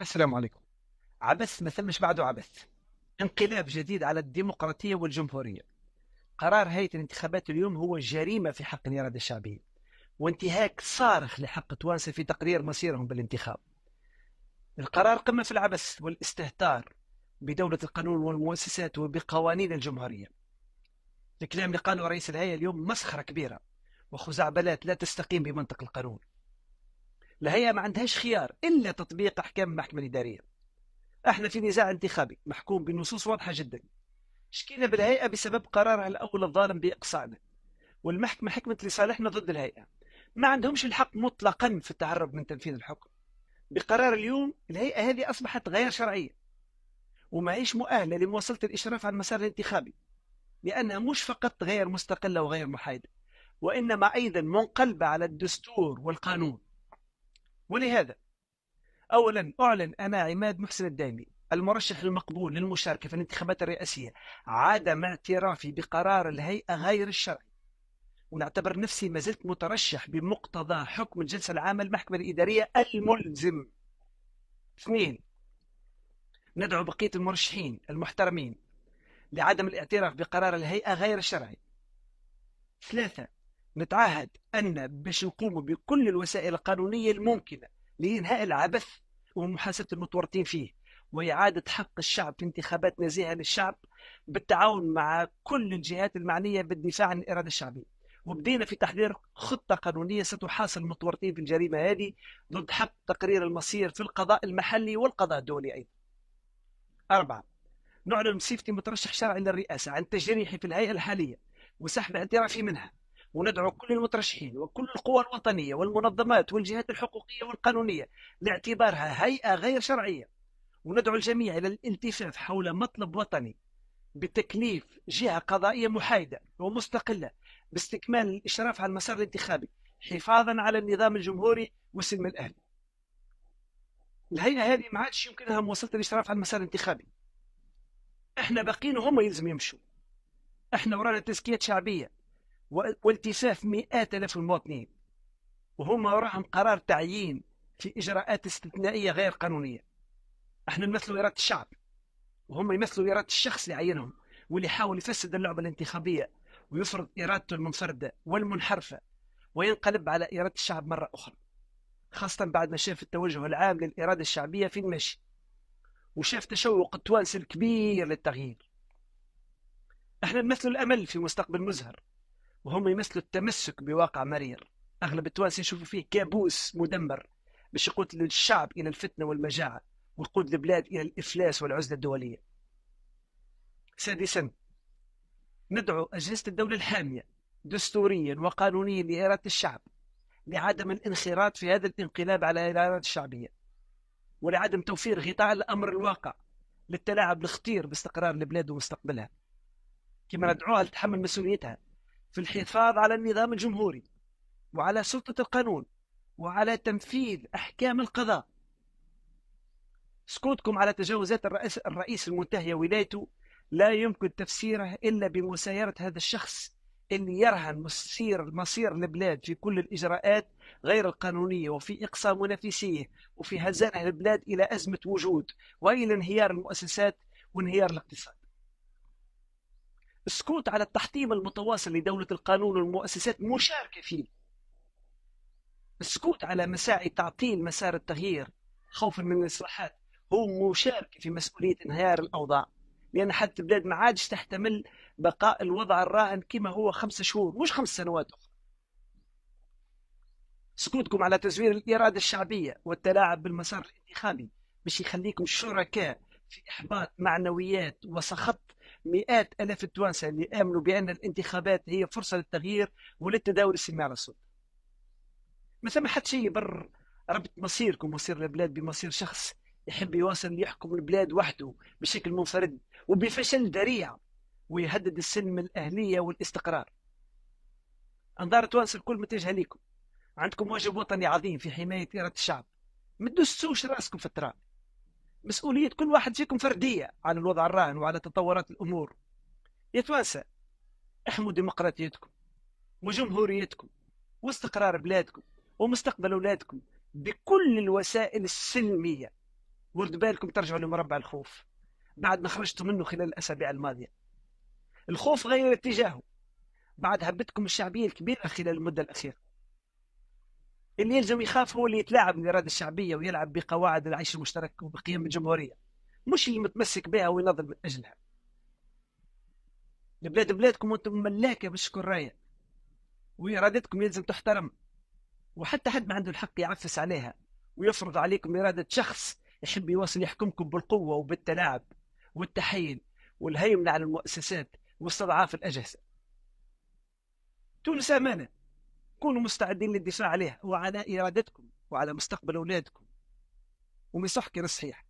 السلام عليكم عبث ما ثمش بعده عبث انقلاب جديد على الديمقراطية والجمهورية قرار هيئة الانتخابات اليوم هو جريمة في حق الإرادة الشعبية وانتهاك صارخ لحق توانسة في تقرير مصيرهم بالانتخاب القرار قمة في العبث والاستهتار بدولة القانون والمؤسسات وبقوانين الجمهورية الكلام اللي قاله رئيس الهيئة اليوم مسخرة كبيرة وخزعبلات لا تستقيم بمنطق القانون لهي ما عندهاش خيار إلا تطبيق أحكام المحكمة الإدارية احنا في نزاع انتخابي محكوم بنصوص واضحة جدا شكينا بالهيئة بسبب قرارها الأول الظالم بإقصائنا والمحكمة حكمت لصالحنا ضد الهيئة ما عندهمش الحق مطلقا في التهرب من تنفيذ الحكم بقرار اليوم الهيئة هذه أصبحت غير شرعية ومعيش مؤهلة لمواصلة الإشراف على المسار الانتخابي لأنها مش فقط غير مستقلة وغير محايدة وإنما أيضا منقلبة على الدستور والقانون ولهذا أولا أعلن أنا عماد محسن الدايمي المرشح المقبول للمشاركة في الانتخابات الرئاسية عدم اعترافي بقرار الهيئة غير الشرعي ونعتبر نفسي ما زلت مترشح بمقتضى حكم الجلسة العامة المحكمة الإدارية الملزم اثنين ندعو بقية المرشحين المحترمين لعدم الاعتراف بقرار الهيئة غير الشرعي ثلاثة نتعهد أن باش نقوموا بكل الوسائل القانونية الممكنة لإنهاء العبث ومحاسبة المتورطين فيه وإعادة حق الشعب في انتخابات نزيهة للشعب بالتعاون مع كل الجهات المعنية بالدفاع عن الإرادة الشعبية وبدينا في تحضير خطة قانونية ستحاصر المتورطين في الجريمة هذه ضد حق تقرير المصير في القضاء المحلي والقضاء الدولي أيضا أربعة نعلن سيفتي مترشح شرعي للرئاسة عن تجريحي في الهيئة الحالية وسحب اعترافي منها وندعو كل المترشحين وكل القوى الوطنية والمنظمات والجهات الحقوقية والقانونية لاعتبارها هيئة غير شرعية وندعو الجميع إلى الالتفاف حول مطلب وطني بتكليف جهة قضائية محايدة ومستقلة باستكمال الإشراف على المسار الانتخابي حفاظا على النظام الجمهوري والسلم الأهلي الهيئة هذه ما عادش يمكنها مواصلة الإشراف على المسار الانتخابي احنا باقيين هم يلزم يمشوا احنا ورانا تزكيات شعبية والتفاف مئات آلاف المواطنين وهم وراهم قرار تعيين في إجراءات استثنائية غير قانونية احنا نمثلوا إرادة الشعب وهم يمثلوا إرادة الشخص اللي عينهم واللي حاول يفسد اللعبة الانتخابية ويفرض إرادته المنفردة والمنحرفة وينقلب على إرادة الشعب مرة أخرى خاصة بعد ما شاف التوجه العام للإرادة الشعبية في المشي وشاف تشوق التوانسه الكبير للتغيير احنا نمثل الأمل في مستقبل مزهر وهم يمثلوا التمسك بواقع مرير اغلب التوانسه يشوفوا فيه كابوس مدمر باش يقود الشعب الى الفتنه والمجاعه ويقود البلاد الى الافلاس والعزله الدوليه. سادسا ندعو اجهزه الدوله الحاميه دستوريا وقانونيا لإرادة الشعب لعدم الانخراط في هذا الانقلاب على الإرادة الشعبية ولعدم توفير غطاء الأمر الواقع للتلاعب الخطير باستقرار البلاد ومستقبلها كما ندعوها لتحمل مسؤوليتها في الحفاظ على النظام الجمهوري وعلى سلطة القانون وعلى تنفيذ أحكام القضاء سكوتكم على تجاوزات الرئيس, الرئيس المنتهية ولايته لا يمكن تفسيره إلا بمسايرة هذا الشخص اللي يرهن مصير مصير البلاد في كل الإجراءات غير القانونية وفي إقصاء منافسيه وفي هزانة البلاد إلى أزمة وجود وإلى انهيار المؤسسات وانهيار الاقتصاد السكوت على التحطيم المتواصل لدولة القانون والمؤسسات مشاركة فيه السكوت على مساعي تعطيل مسار التغيير خوفا من الإصلاحات هو مشاركة في مسؤولية انهيار الأوضاع لأن حتى البلاد ما عادش تحتمل بقاء الوضع الراهن كما هو خمسة شهور مش خمس سنوات أخرى سكوتكم على تزوير الإرادة الشعبية والتلاعب بالمسار الانتخابي باش يخليكم شركاء في إحباط معنويات وسخط مئات الاف التوانسه اللي امنوا بان الانتخابات هي فرصه للتغيير وللتداول السلمي على السلطه. ما ثم حد شيء بر ربط مصيركم مصير البلاد بمصير شخص يحب يواصل يحكم البلاد وحده بشكل منفرد وبفشل ذريع ويهدد السلم الاهليه والاستقرار. انظار تونس الكل متجهه ليكم. عندكم واجب وطني عظيم في حمايه اراده الشعب. ما تدسوش راسكم في التراب. مسؤولية كل واحد فيكم فردية على الوضع الراهن وعلى تطورات الأمور يا توانسة احموا ديمقراطيتكم وجمهوريتكم واستقرار بلادكم ومستقبل أولادكم بكل الوسائل السلمية ورد بالكم ترجعوا لمربع الخوف بعد ما خرجتوا منه خلال الأسابيع الماضية الخوف غير اتجاهه بعد هبتكم الشعبية الكبيرة خلال المدة الأخيرة اللي يلزم يخاف هو اللي يتلاعب بالاراده الشعبيه ويلعب بقواعد العيش المشترك وبقيم الجمهوريه مش اللي متمسك بها وينظم من اجلها البلاد بلادكم وانتم ملاكه بالشكر رايه وارادتكم يلزم تحترم وحتى حد ما عنده الحق يعفس عليها ويفرض عليكم اراده شخص يحب يواصل يحكمكم بالقوه وبالتلاعب والتحيل والهيمنه على المؤسسات واستضعاف الاجهزه تونس امانه كونوا مستعدين للدفاع عليه وعلى إرادتكم وعلى مستقبل أولادكم ومن صحيح